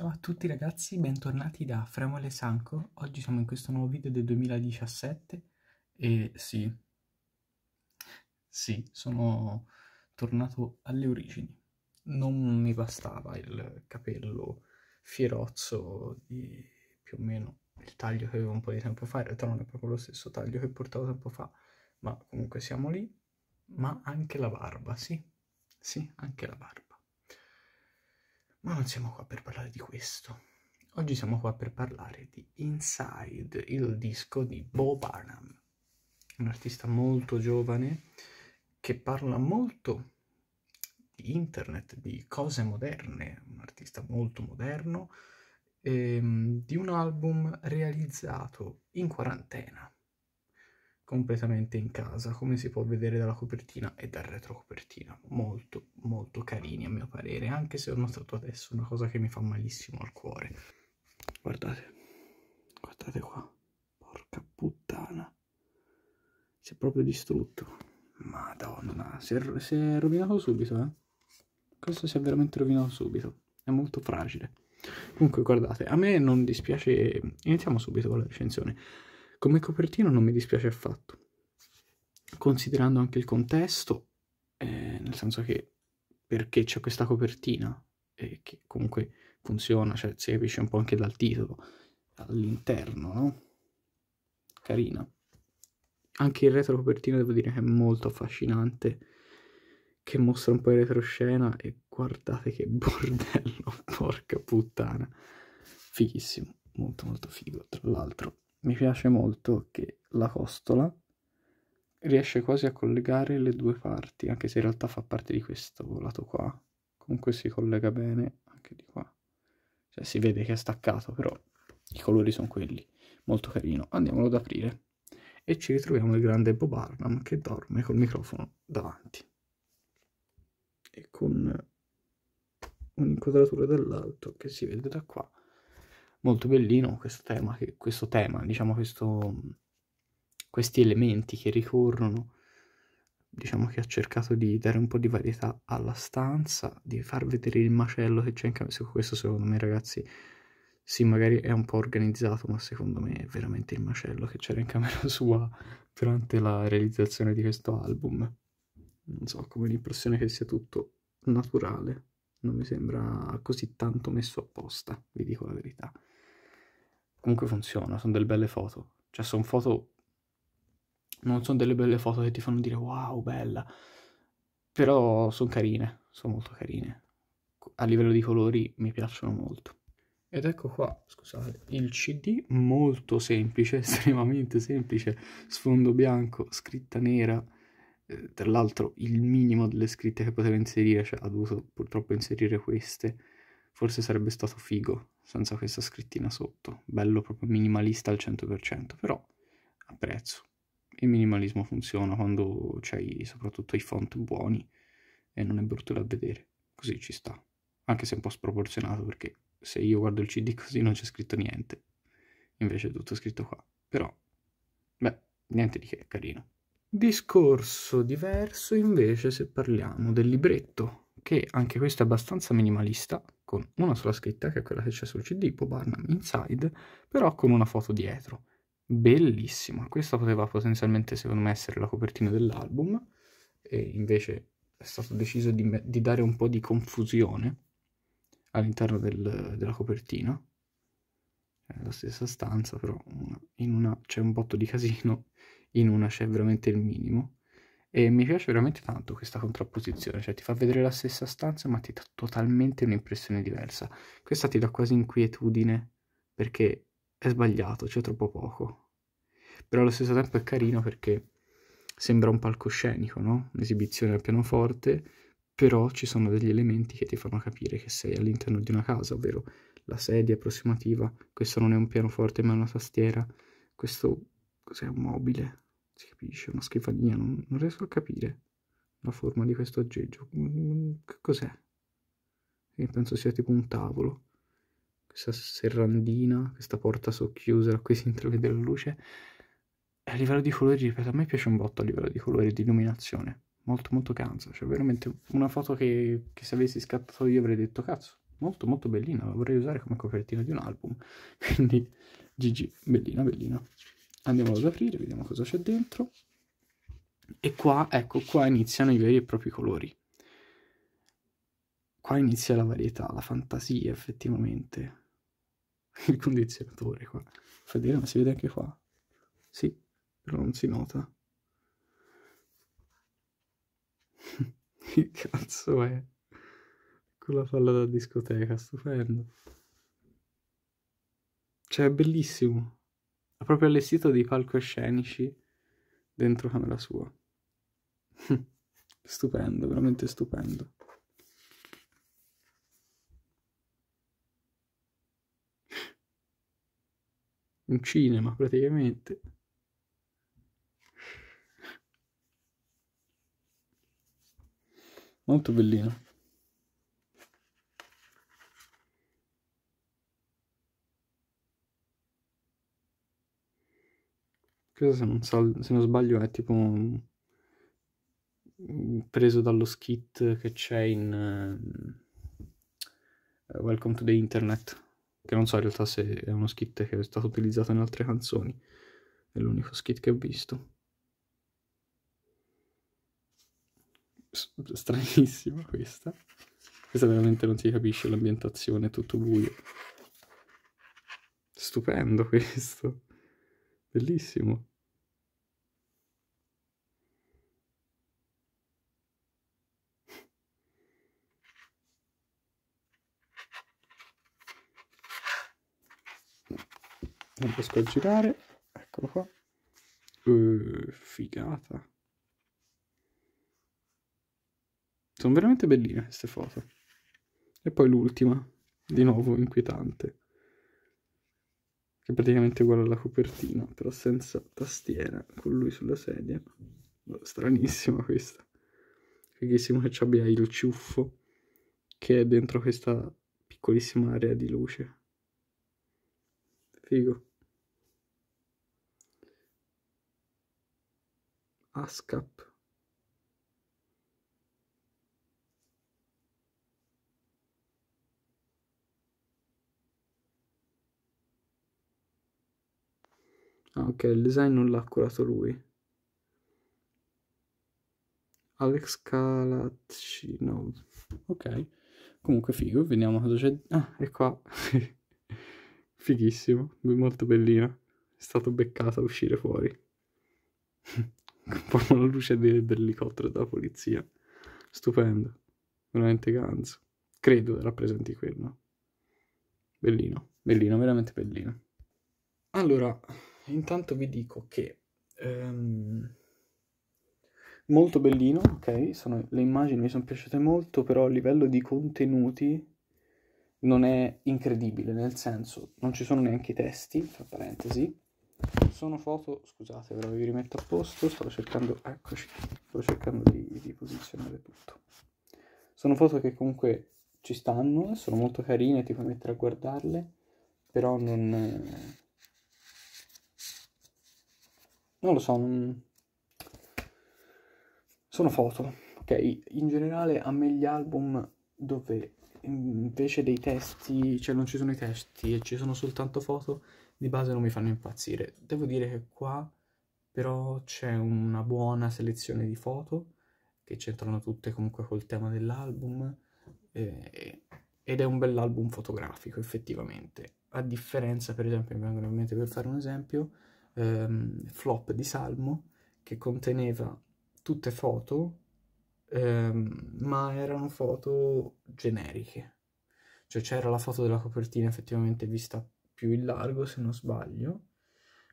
Ciao a tutti ragazzi, bentornati da Fremole Sanco. Oggi siamo in questo nuovo video del 2017 e sì, sì, sono tornato alle origini. Non mi bastava il capello fierozzo di più o meno il taglio che avevo un po' di tempo fa, in realtà non è proprio lo stesso taglio che portavo tempo fa, ma comunque siamo lì, ma anche la barba, sì, sì, anche la barba. Ma non siamo qua per parlare di questo. Oggi siamo qua per parlare di Inside, il disco di Bo Barnum, un artista molto giovane che parla molto di internet, di cose moderne, un artista molto moderno, ehm, di un album realizzato in quarantena completamente in casa, come si può vedere dalla copertina e dal retrocopertina, molto molto carini a mio parere, anche se ho notato adesso una cosa che mi fa malissimo al cuore. Guardate, guardate qua, porca puttana, si è proprio distrutto, madonna, si è, si è rovinato subito, eh? questo si è veramente rovinato subito, è molto fragile. Comunque guardate, a me non dispiace, iniziamo subito con la recensione. Come copertina non mi dispiace affatto, considerando anche il contesto, eh, nel senso che perché c'è questa copertina, eh, che comunque funziona, cioè si capisce un po' anche dal titolo, all'interno, no? Carina. Anche il retro retrocopertina devo dire che è molto affascinante, che mostra un po' il retroscena e guardate che bordello, porca puttana. Fighissimo, molto molto figo, tra l'altro. Mi piace molto che la costola riesce quasi a collegare le due parti, anche se in realtà fa parte di questo lato qua. Comunque si collega bene anche di qua. Cioè si vede che è staccato, però i colori sono quelli. Molto carino. Andiamolo ad aprire. E ci ritroviamo il grande Bob Arnam che dorme col microfono davanti. E con un'inquadratura dall'alto che si vede da qua molto bellino questo tema, che, questo tema diciamo questo, questi elementi che ricorrono, diciamo che ha cercato di dare un po' di varietà alla stanza, di far vedere il macello che c'è in camera, questo secondo me ragazzi sì, magari è un po' organizzato, ma secondo me è veramente il macello che c'era in camera sua durante la realizzazione di questo album. Non so, come l'impressione che sia tutto naturale, non mi sembra così tanto messo apposta, vi dico la verità comunque funziona, sono delle belle foto. Cioè sono foto... Non sono delle belle foto che ti fanno dire wow, bella. Però sono carine, sono molto carine. A livello di colori mi piacciono molto. Ed ecco qua, scusate, il CD molto semplice, estremamente semplice, sfondo bianco, scritta nera, eh, tra l'altro il minimo delle scritte che poteva inserire, cioè ha dovuto purtroppo inserire queste, forse sarebbe stato figo senza questa scrittina sotto, bello proprio minimalista al 100%, però apprezzo. Il minimalismo funziona quando c'hai soprattutto i font buoni e non è brutto da vedere, così ci sta. Anche se è un po' sproporzionato perché se io guardo il CD così non c'è scritto niente, invece è tutto scritto qua. Però, beh, niente di che, carino. Discorso diverso invece se parliamo del libretto, che anche questo è abbastanza minimalista, con una sola scritta che è quella che c'è sul CD, Bob Barnum Inside, però con una foto dietro. Bellissima, questa poteva potenzialmente secondo me essere la copertina dell'album, e invece è stato deciso di, me- di dare un po' di confusione all'interno del, della copertina. È la stessa stanza, però una, in una c'è un botto di casino, in una c'è veramente il minimo. E mi piace veramente tanto questa contrapposizione, cioè ti fa vedere la stessa stanza ma ti dà totalmente un'impressione diversa. Questa ti dà quasi inquietudine perché è sbagliato, c'è troppo poco. Però allo stesso tempo è carino perché sembra un palcoscenico, no? Un'esibizione al pianoforte, però ci sono degli elementi che ti fanno capire che sei all'interno di una casa, ovvero la sedia approssimativa, questo non è un pianoforte ma è una tastiera, questo cos'è un mobile, si capisce, una schifania, non, non riesco a capire la forma di questo aggeggio. Mm, mm, che cos'è? Io penso sia tipo un tavolo. Questa serrandina, questa porta socchiusa da cui si intravede la luce. A livello di colori, ripeto, a me piace un botto a livello di colori, di illuminazione. Molto, molto canso. Cioè, veramente una foto che, che se avessi scattato io avrei detto, cazzo, molto, molto bellina. La vorrei usare come copertina di un album. Quindi, GG, bellina, bellina andiamo ad aprire, vediamo cosa c'è dentro. E qua, ecco, qua iniziano i veri e propri colori. Qua inizia la varietà, la fantasia, effettivamente. Il condizionatore qua. Fa dire, ma si vede anche qua. Sì, però non si nota. che cazzo è? Quella palla da discoteca, stupendo. Cioè, è bellissimo. Ha proprio allestito dei palcoscenici dentro camera sua. stupendo, veramente stupendo. Un cinema praticamente. Molto bellino. Questo se non, so, se non sbaglio è tipo preso dallo skit che c'è in uh, Welcome to the Internet, che non so in realtà se è uno skit che è stato utilizzato in altre canzoni, è l'unico skit che ho visto. stranissima questa. Questa veramente non si capisce l'ambientazione, è tutto buio. Stupendo questo. Bellissimo. non riesco a girare eccolo qua uh, figata sono veramente belline queste foto e poi l'ultima di nuovo inquietante che è praticamente uguale alla copertina però senza tastiera con lui sulla sedia oh, stranissima questa fighissimo che ci abbia il ciuffo che è dentro questa piccolissima area di luce figo ASCAP Ah, ok, il design non l'ha curato lui. Alex Kalacinov. Ok. Comunque figo, vediamo cosa c'è. Ah, è qua. Fighissimo, molto bellino. È stato beccato a uscire fuori. Fanno la luce de- dell'elicottero della polizia. Stupendo. Veramente ganzo. Credo rappresenti quello. Bellino, bellino, veramente bellino. Allora, intanto vi dico che... Um, molto bellino, ok? Sono, le immagini mi sono piaciute molto, però a livello di contenuti non è incredibile, nel senso non ci sono neanche i testi, tra parentesi, sono foto scusate però vi rimetto a posto stavo cercando eccoci stavo cercando di, di posizionare tutto sono foto che comunque ci stanno eh, sono molto carine ti puoi mettere a guardarle però non eh, non lo so non... sono foto ok in generale a me gli album dove invece dei testi, cioè non ci sono i testi e ci sono soltanto foto, di base non mi fanno impazzire. Devo dire che qua però c'è una buona selezione di foto che c'entrano tutte comunque col tema dell'album eh, ed è un bell'album fotografico effettivamente. A differenza, per esempio, mi vengono in mente per fare un esempio, ehm, Flop di Salmo che conteneva tutte foto Ehm, ma erano foto generiche. Cioè c'era la foto della copertina effettivamente vista più in largo, se non sbaglio.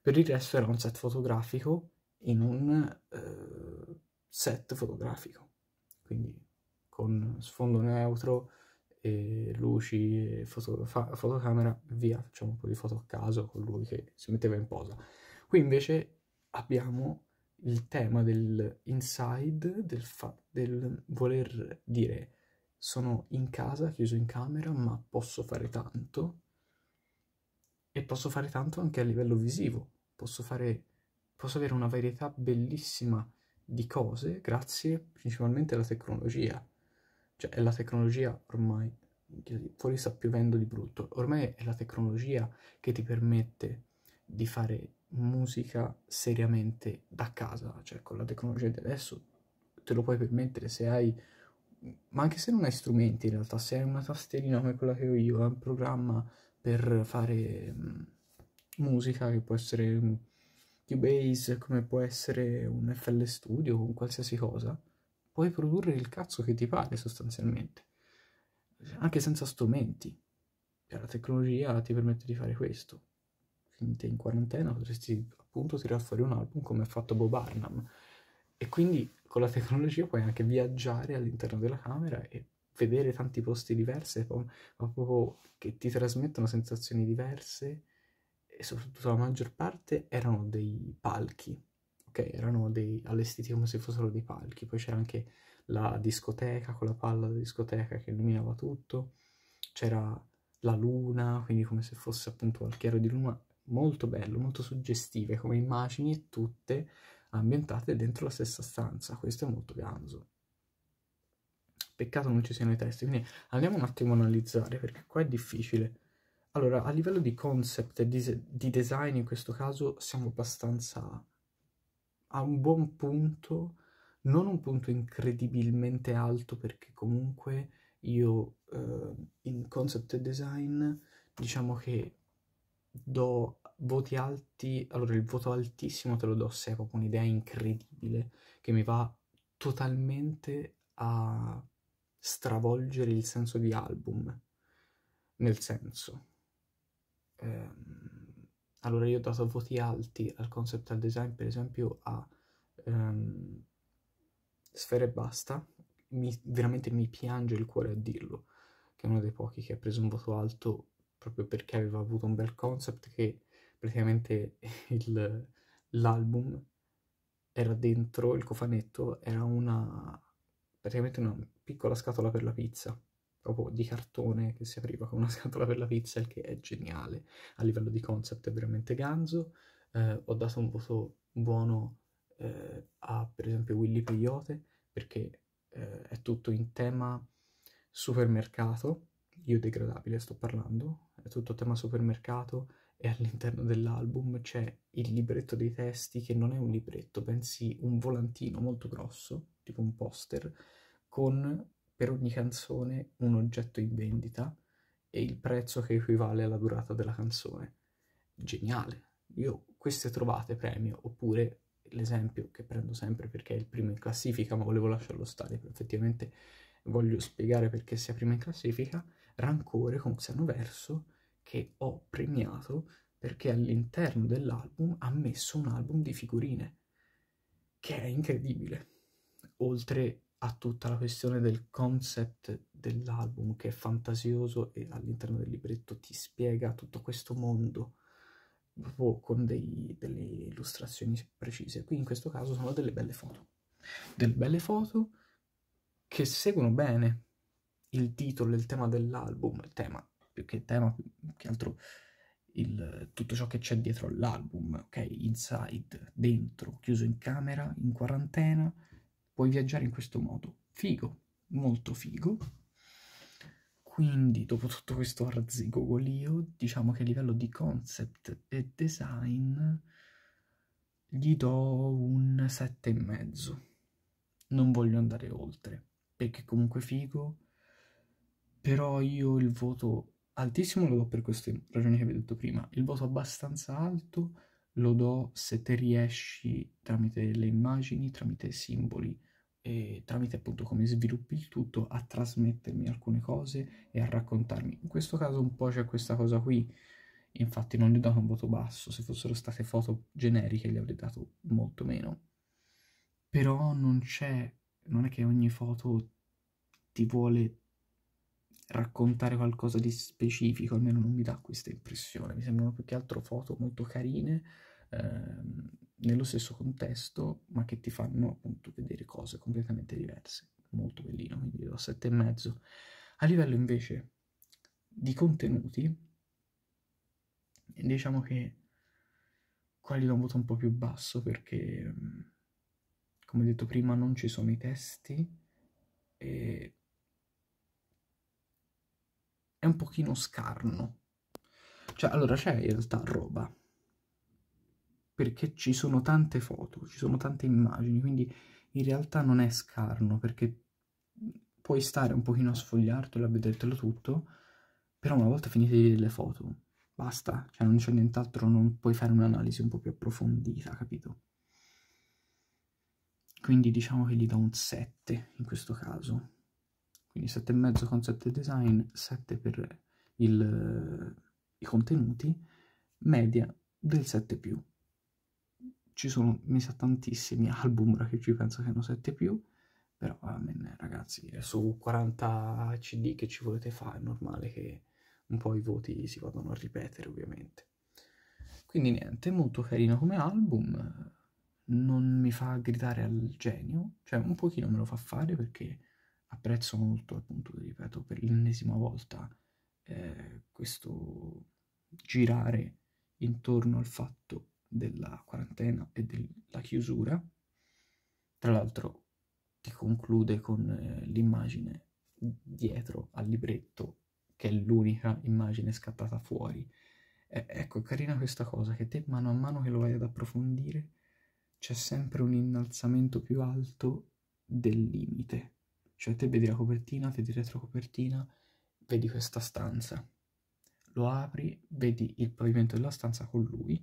Per il resto era un set fotografico in un eh, set fotografico. Quindi con sfondo neutro, e luci, e foto, fa, fotocamera, via, facciamo un po' di foto a caso con lui che si metteva in posa. Qui invece abbiamo il tema dell'inside, del, fatto del voler dire sono in casa, chiuso in camera, ma posso fare tanto e posso fare tanto anche a livello visivo, posso, fare, posso avere una varietà bellissima di cose grazie principalmente alla tecnologia. Cioè è la tecnologia ormai, fuori sta piovendo di brutto, ormai è la tecnologia che ti permette di fare musica seriamente da casa, cioè con la tecnologia di adesso te lo puoi permettere se hai ma anche se non hai strumenti in realtà, se hai una tastierina come quella che ho io, è un programma per fare mm, musica che può essere un Cubase, come può essere un FL Studio, un qualsiasi cosa, puoi produrre il cazzo che ti pare sostanzialmente, anche senza strumenti. Cioè, la tecnologia ti permette di fare questo. Quindi te in quarantena potresti appunto tirare fuori un album come ha fatto Bob Arnam. E quindi con la tecnologia puoi anche viaggiare all'interno della camera e vedere tanti posti diversi, ma proprio che ti trasmettono sensazioni diverse e soprattutto la maggior parte erano dei palchi, ok? Erano dei, allestiti come se fossero dei palchi, poi c'era anche la discoteca con la palla da discoteca che illuminava tutto, c'era la luna, quindi come se fosse appunto un chiaro di luna, molto bello, molto suggestive come immagini e tutte, ambientate dentro la stessa stanza. Questo è molto ganso. Peccato non ci siano i testi, quindi andiamo un attimo a analizzare perché qua è difficile. Allora, a livello di concept e di, design in questo caso siamo abbastanza a un buon punto, non un punto incredibilmente alto perché comunque io eh, in concept e design diciamo che do voti alti, allora il voto altissimo te lo do se è proprio un'idea incredibile che mi va totalmente a stravolgere il senso di album. Nel senso, ehm, allora io ho dato voti alti al concept al design, per esempio a ehm, Sfere e Basta, mi, veramente mi piange il cuore a dirlo, che è uno dei pochi che ha preso un voto alto proprio perché aveva avuto un bel concept che praticamente il, l'album era dentro, il cofanetto era una, praticamente una piccola scatola per la pizza, proprio di cartone che si apriva con una scatola per la pizza, il che è geniale. A livello di concept è veramente ganzo. Eh, ho dato un voto buono eh, a, per esempio, Willy Peyote, perché eh, è tutto in tema supermercato, io degradabile sto parlando, è tutto tema supermercato, e all'interno dell'album c'è il libretto dei testi che non è un libretto, bensì un volantino molto grosso, tipo un poster, con per ogni canzone un oggetto in vendita e il prezzo che equivale alla durata della canzone. Geniale! Io queste trovate premio, oppure l'esempio che prendo sempre perché è il primo in classifica, ma volevo lasciarlo stare, effettivamente voglio spiegare perché sia primo in classifica, Rancore con Xenoverso che ho premiato perché all'interno dell'album ha messo un album di figurine, che è incredibile. Oltre a tutta la questione del concept dell'album, che è fantasioso e all'interno del libretto ti spiega tutto questo mondo proprio con dei, delle illustrazioni precise. Qui in questo caso sono delle belle foto. Delle belle foto che seguono bene il titolo, il tema dell'album, il tema più che tema, più che altro il, tutto ciò che c'è dietro all'album, ok? Inside, dentro, chiuso in camera, in quarantena, puoi viaggiare in questo modo. Figo, molto figo. Quindi, dopo tutto questo arzigogolio, diciamo che a livello di concept e design gli do un e mezzo. Non voglio andare oltre, perché comunque figo, però io il voto altissimo lo do per queste ragioni che vi ho detto prima, il voto abbastanza alto lo do se te riesci tramite le immagini, tramite simboli e tramite appunto come sviluppi il tutto a trasmettermi alcune cose e a raccontarmi. In questo caso un po' c'è questa cosa qui, infatti non gli ho dato un voto basso, se fossero state foto generiche gli avrei dato molto meno. Però non c'è, non è che ogni foto ti vuole raccontare qualcosa di specifico, almeno non mi dà questa impressione, mi sembrano più che altro foto molto carine ehm, nello stesso contesto, ma che ti fanno appunto vedere cose completamente diverse, molto bellino, quindi do mezzo. A livello invece di contenuti, diciamo che qua gli do un voto un po' più basso perché, mm, come detto prima, non ci sono i testi e è un pochino scarno. Cioè, allora c'è in realtà roba, perché ci sono tante foto, ci sono tante immagini, quindi in realtà non è scarno, perché puoi stare un pochino a sfogliartelo, a vedertelo tutto, però una volta finite le foto, basta, cioè non c'è nient'altro, non puoi fare un'analisi un po' più approfondita, capito? Quindi diciamo che gli do un 7 in questo caso quindi 7,5 concept design, 7 per il, i contenuti, media del 7 più. Ci sono, mi sa, tantissimi album che ci penso che hanno 7 più, però amen, ah, ragazzi, eh, su 40 CD che ci volete fare è normale che un po' i voti si vadano a ripetere, ovviamente. Quindi niente, molto carino come album, non mi fa gridare al genio, cioè un pochino me lo fa fare perché apprezzo molto appunto ripeto per l'ennesima volta eh, questo girare intorno al fatto della quarantena e della chiusura tra l'altro ti conclude con eh, l'immagine dietro al libretto che è l'unica immagine scattata fuori eh, ecco è carina questa cosa che te mano a mano che lo vai ad approfondire c'è sempre un innalzamento più alto del limite cioè te vedi la copertina, vedi retrocopertina, vedi questa stanza. Lo apri, vedi il pavimento della stanza con lui,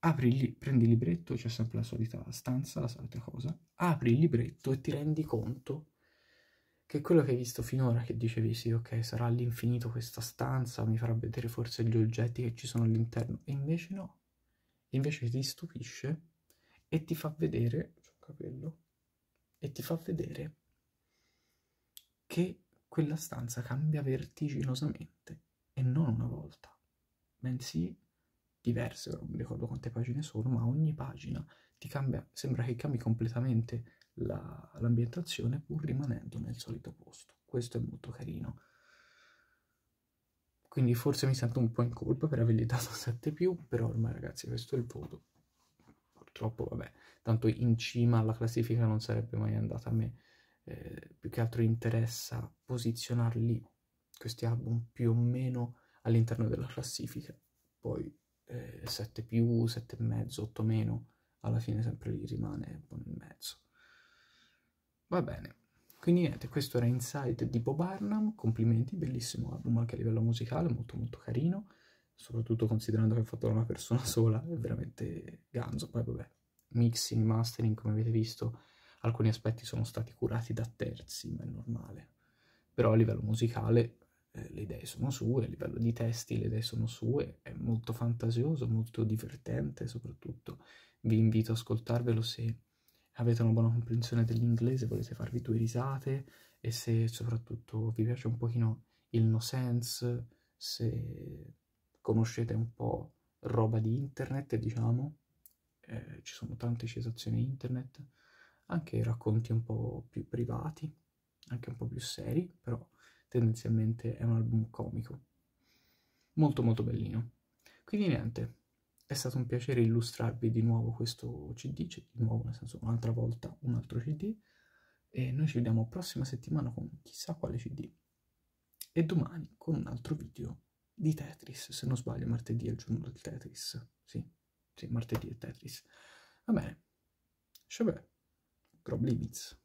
apri prendi il libretto, c'è sempre la solita stanza, la solita cosa, apri il libretto e ti rendi conto che quello che hai visto finora, che dicevi sì, ok, sarà all'infinito questa stanza, mi farà vedere forse gli oggetti che ci sono all'interno, e invece no, invece ti stupisce e ti fa vedere, c'è un capello, e ti fa vedere che quella stanza cambia vertiginosamente e non una volta, bensì diverse, non mi ricordo quante pagine sono, ma ogni pagina ti cambia, sembra che cambi completamente l'ambientazione pur rimanendo nel solito posto. Questo è molto carino. Quindi forse mi sento un po' in colpa per avergli dato 7 più, però ormai ragazzi questo è il voto. Purtroppo vabbè, tanto in cima alla classifica non sarebbe mai andata a me eh, più che altro interessa posizionarli questi album più o meno all'interno della classifica poi eh, 7 più 7,5 8 meno alla fine sempre lì rimane un po' nel mezzo va bene quindi niente questo era Inside di Bob Barnum complimenti bellissimo album anche a livello musicale molto molto carino soprattutto considerando che è fatto da una persona sola è veramente ganzo poi vabbè mixing mastering come avete visto alcuni aspetti sono stati curati da terzi, ma è normale. Però a livello musicale eh, le idee sono sue, a livello di testi le idee sono sue, è molto fantasioso, molto divertente soprattutto. Vi invito ad ascoltarvelo se avete una buona comprensione dell'inglese, volete farvi due risate e se soprattutto vi piace un pochino il no sense, se conoscete un po' roba di internet, diciamo, eh, ci sono tante citazioni internet, anche racconti un po' più privati, anche un po' più seri, però tendenzialmente è un album comico. Molto molto bellino. Quindi niente, è stato un piacere illustrarvi di nuovo questo CD, cioè di nuovo nel senso un'altra volta un altro CD, e noi ci vediamo prossima settimana con chissà quale CD, e domani con un altro video di Tetris, se non sbaglio martedì è il giorno del Tetris, sì, sì martedì è Tetris. Va bene, ciao. Krobliwic.